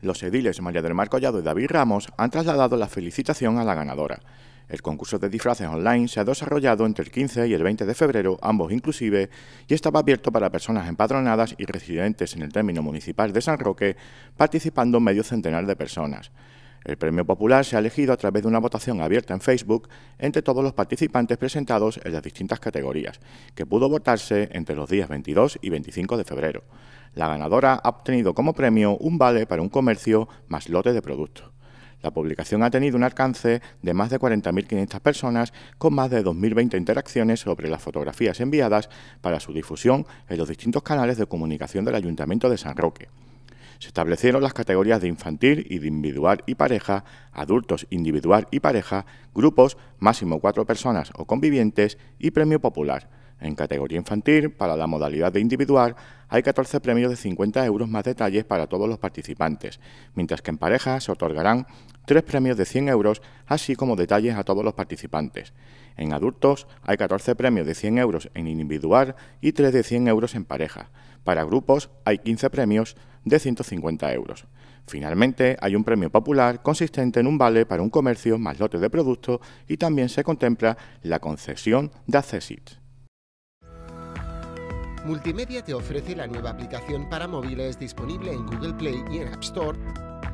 Los ediles María del Mar Collado y David Ramos han trasladado la felicitación a la ganadora. El concurso de disfraces online se ha desarrollado entre el 15 y el 20 de febrero, ambos inclusive, y estaba abierto para personas empadronadas y residentes en el término municipal de San Roque, participando medio centenar de personas. El Premio Popular se ha elegido a través de una votación abierta en Facebook entre todos los participantes presentados en las distintas categorías, que pudo votarse entre los días 22 y 25 de febrero. La ganadora ha obtenido como premio un vale para un comercio más lote de productos. La publicación ha tenido un alcance de más de 40.500 personas con más de 2.020 interacciones sobre las fotografías enviadas para su difusión en los distintos canales de comunicación del Ayuntamiento de San Roque. Se establecieron las categorías de infantil y de individual y pareja, adultos individual y pareja, grupos máximo cuatro personas o convivientes y premio popular. En categoría infantil, para la modalidad de individual, hay 14 premios de 50 euros más detalles para todos los participantes, mientras que en pareja se otorgarán tres premios de 100 euros, así como detalles a todos los participantes. En adultos hay 14 premios de 100 euros en individual y 3 de 100 euros en pareja. Para grupos hay 15 premios de 150 euros. Finalmente, hay un premio popular consistente en un vale para un comercio más lotes de productos y también se contempla la concesión de Accessit. Multimedia te ofrece la nueva aplicación para móviles disponible en Google Play y en App Store